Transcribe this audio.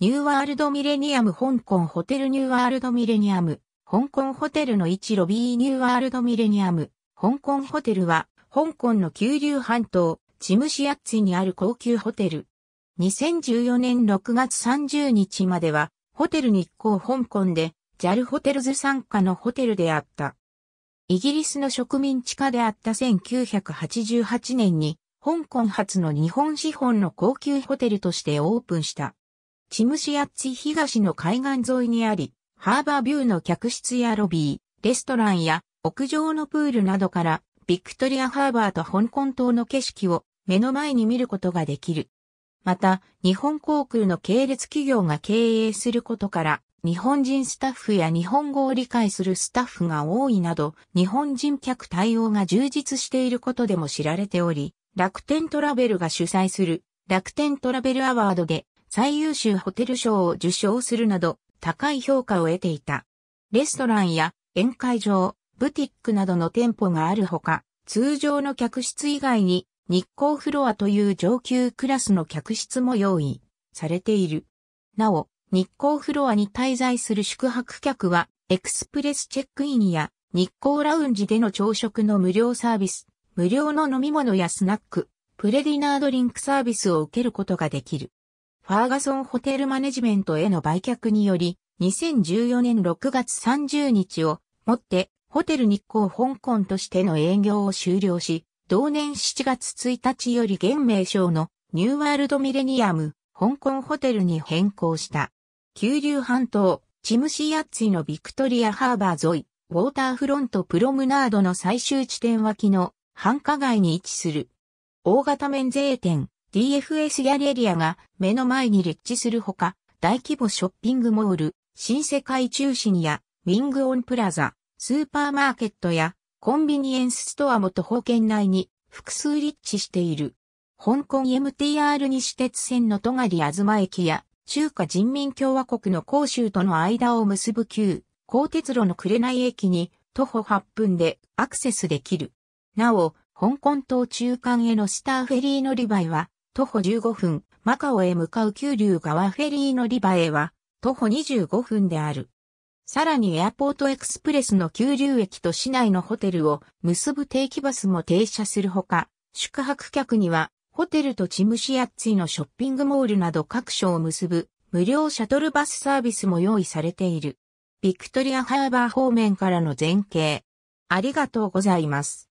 ニューワールドミレニアム香港ホテルニューワールドミレニアム、香港ホテルの1ロビーニューワールドミレニアム、香港ホテルは、香港の九流半島、チムシアッツィにある高級ホテル。2014年6月30日までは、ホテル日光香港で、JAL ホテルズ参加のホテルであった。イギリスの植民地下であった1988年に、香港初の日本資本の高級ホテルとしてオープンした。チムシアッチ東の海岸沿いにあり、ハーバービューの客室やロビー、レストランや屋上のプールなどからビクトリアハーバーと香港島の景色を目の前に見ることができる。また、日本航空の系列企業が経営することから、日本人スタッフや日本語を理解するスタッフが多いなど、日本人客対応が充実していることでも知られており、楽天トラベルが主催する楽天トラベルアワードで最優秀ホテル賞を受賞するなど高い評価を得ていた。レストランや宴会場、ブティックなどの店舗があるほか、通常の客室以外に日光フロアという上級クラスの客室も用意されている。なお、日光フロアに滞在する宿泊客は、エクスプレスチェックインや日光ラウンジでの朝食の無料サービス、無料の飲み物やスナック、プレディナードリンクサービスを受けることができる。ファーガソンホテルマネジメントへの売却により、2014年6月30日をもってホテル日光香港としての営業を終了し、同年7月1日より現名称のニューワールドミレニアム香港ホテルに変更した。九流半島、チムシヤッツィのビクトリアハーバー沿い、ウォーターフロントプロムナードの最終地点脇の繁華街に位置する。大型免税店、DFS ギャレリアが目の前に立地するほか、大規模ショッピングモール、新世界中心や、ウィングオンプラザ、スーパーマーケットや、コンビニエンスストアも徒歩圏内に複数立地している。香港 MTR 西鉄線の戸狩あずま駅や、中華人民共和国の広州との間を結ぶ旧、高鉄路の紅駅に徒歩8分でアクセスできる。なお、香港島中間へのスターフェリー乗り場は、徒歩15分、マカオへ向かう九流川フェリー乗り場へは、徒歩25分である。さらにエアポートエクスプレスの九流駅と市内のホテルを結ぶ定期バスも停車するほか、宿泊客には、ホテルとチムシアッツィのショッピングモールなど各所を結ぶ無料シャトルバスサービスも用意されている。ビクトリアハーバー方面からの前景。ありがとうございます。